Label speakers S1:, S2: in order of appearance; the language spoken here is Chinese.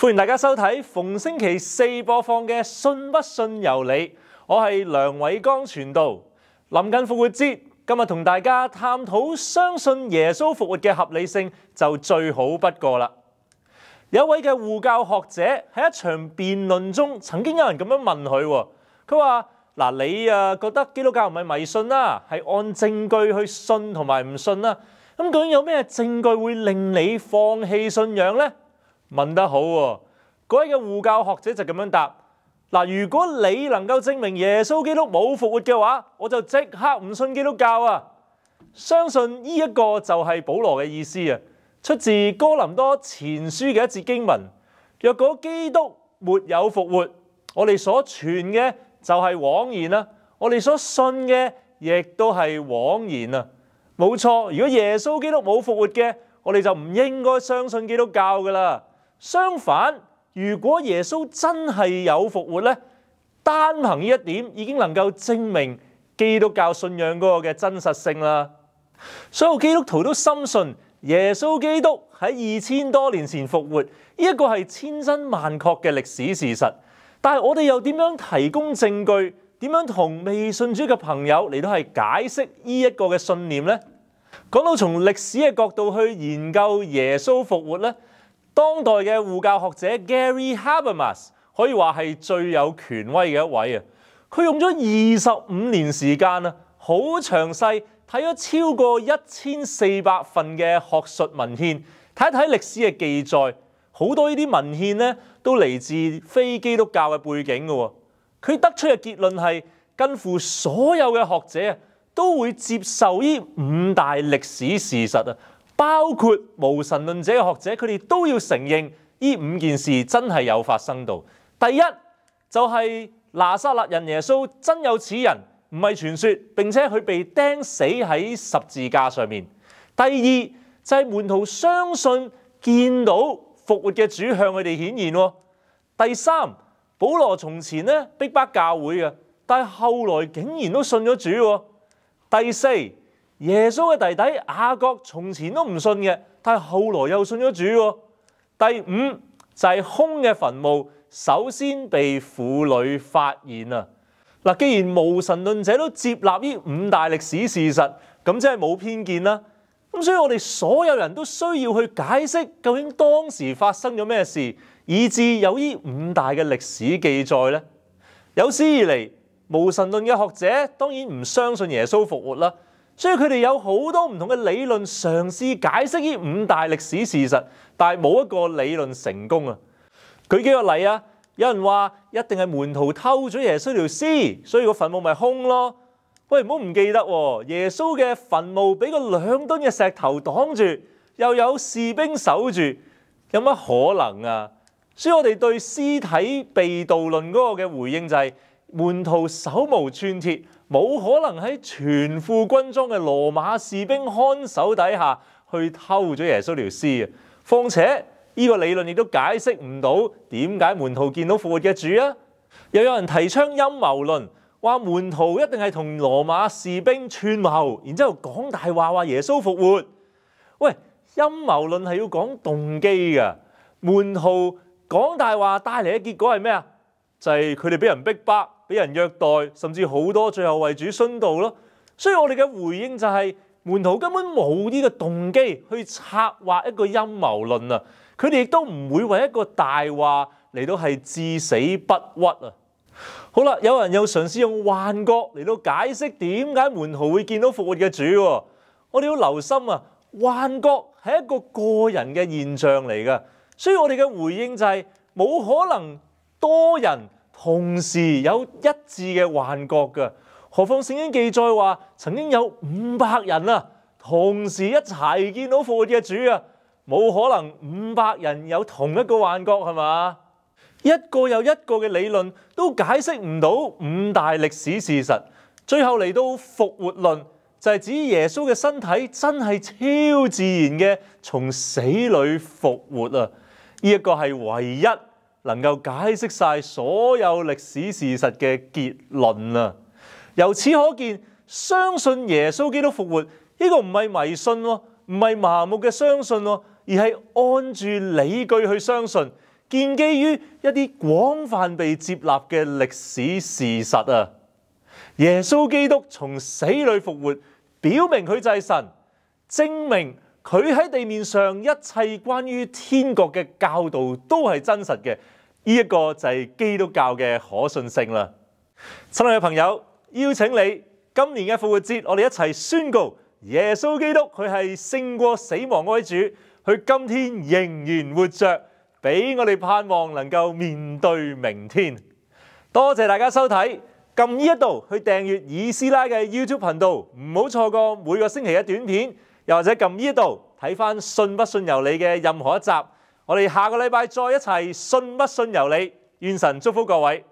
S1: 欢迎大家收睇逢星期四播放嘅信不信由你，我系梁伟光传道。临近复活节，今日同大家探讨相信耶稣复活嘅合理性就最好不过啦。有位嘅护教学者喺一场辩论中，曾经有人咁样问佢：，佢话嗱，你啊觉得基督教唔系迷信啦，系按证据去信同埋唔信啦。咁究竟有咩证据会令你放弃信仰呢？」问得好喎，嗰位嘅护教学者就咁样答：嗱，如果你能够证明耶稣基督冇复活嘅话，我就即刻唔信基督教啊！相信呢一个就系保罗嘅意思啊，出自哥林多前书嘅一节经文：若果基督没有复活，我哋所传嘅就系枉言啦，我哋所信嘅亦都系枉言啊！冇错，如果耶稣基督冇复活嘅，我哋就唔应该相信基督教噶啦。相反，如果耶穌真係有復活咧，單憑呢一點已經能夠證明基督教信仰嗰個嘅真實性啦。所有基督徒都深信耶穌基督喺二千多年前復活，呢一個係千真萬確嘅歷史事實。但系我哋又點樣提供證據？點樣同未信主嘅朋友嚟到係解釋呢一個嘅信念呢？講到從歷史嘅角度去研究耶穌復活咧。當代嘅護教學者 Gary Habermas 可以話係最有權威嘅一位啊！佢用咗二十五年時間啊，好詳細睇咗超過一千四百份嘅學術文獻，睇一睇歷史嘅記載，好多呢啲文獻咧都嚟自非基督教嘅背景嘅喎。佢得出嘅結論係，近乎所有嘅學者啊都會接受呢五大歷史事實啊。包括无神论者嘅学者，佢哋都要承认呢五件事真系有发生到。第一就系拿撒勒人耶稣真有此人，唔系传说，并且佢被钉死喺十字架上面。第二就系门徒相信见到复活嘅主向佢哋显现。第三保罗从前咧逼迫教会嘅，但系后来竟然都信咗主。第四。耶穌嘅弟弟雅各從前都唔信嘅，但系後來又信咗主喎。第五就係空嘅墳墓，首先被婦女發現啊。嗱，既然無神論者都接納呢五大歷史事實，咁即係冇偏見啦。咁所以我哋所有人都需要去解釋究竟當時發生咗咩事，以至有呢五大嘅歷史記載呢。有史以嚟無神論嘅學者當然唔相信耶穌復活啦。所以佢哋有好多唔同嘅理論嘗試解釋呢五大歷史事實，但係冇一個理論成功啊！舉幾個例啊，有人話一定係門徒偷咗耶穌條屍，所以個墳墓咪空咯。喂，唔好唔記得喎，耶穌嘅墳墓俾個兩噸嘅石頭擋住，又有士兵守住，有乜可能啊？所以我哋對屍體被盜論嗰個嘅回應就係。門徒手無寸鐵，冇可能喺全副軍裝嘅羅馬士兵看守底下去偷咗耶穌尿屍啊！況且呢個理論亦都解釋唔到點解門徒見到復活嘅主啊！又有人提倡陰謀論，話門徒一定係同羅馬士兵串謀，然之後講大話話耶穌復活。喂，陰謀論係要講動機㗎，門徒講大話帶嚟嘅結果係咩啊？就係佢哋俾人逼迫。俾人虐待，甚至好多最後為主殉道咯。所以我哋嘅回應就係門徒根本冇呢個動機去策劃一個陰謀論啊！佢哋亦都唔會為一個大話嚟到係至死不屈啊！好啦，有人又嘗試用幻覺嚟到解釋點解門徒會見到復活嘅主。我哋要留心啊！幻覺係一個個人嘅現象嚟嘅，所以我哋嘅回應就係冇可能多人。同時有一致嘅幻覺嘅，何況聖經記載話曾經有五百人啊，同時一齊見到復活嘅主啊，冇可能五百人有同一個幻覺係嘛？一個又一個嘅理論都解釋唔到五大歷史事實，最後嚟到復活論就係指耶穌嘅身體真係超自然嘅從死裏復活啊！呢一個係唯一。能够解释晒所有历史事实嘅结论啊！由此可见，相信耶稣基督复活呢个唔系迷信唔系盲目嘅相信而系按住理据去相信，建基于一啲广泛被接纳嘅历史事实啊！耶稣基督从死里复活，表明佢系神，证明。佢喺地面上一切关于天国嘅教导都系真实嘅，呢一个就系基督教嘅可信性啦。亲爱嘅朋友，邀请你今年嘅复活节，我哋一齐宣告耶稣基督佢系胜过死亡哀主，佢今天仍然活着，俾我哋盼望能够面对明天。多谢大家收睇，揿呢一度去订阅以斯拉嘅 YouTube 频道，唔好错过每个星期嘅短片。又或者撳呢度睇翻信不信由你嘅任何一集，我哋下个礼拜再一齊《信不信由你，愿神祝福各位。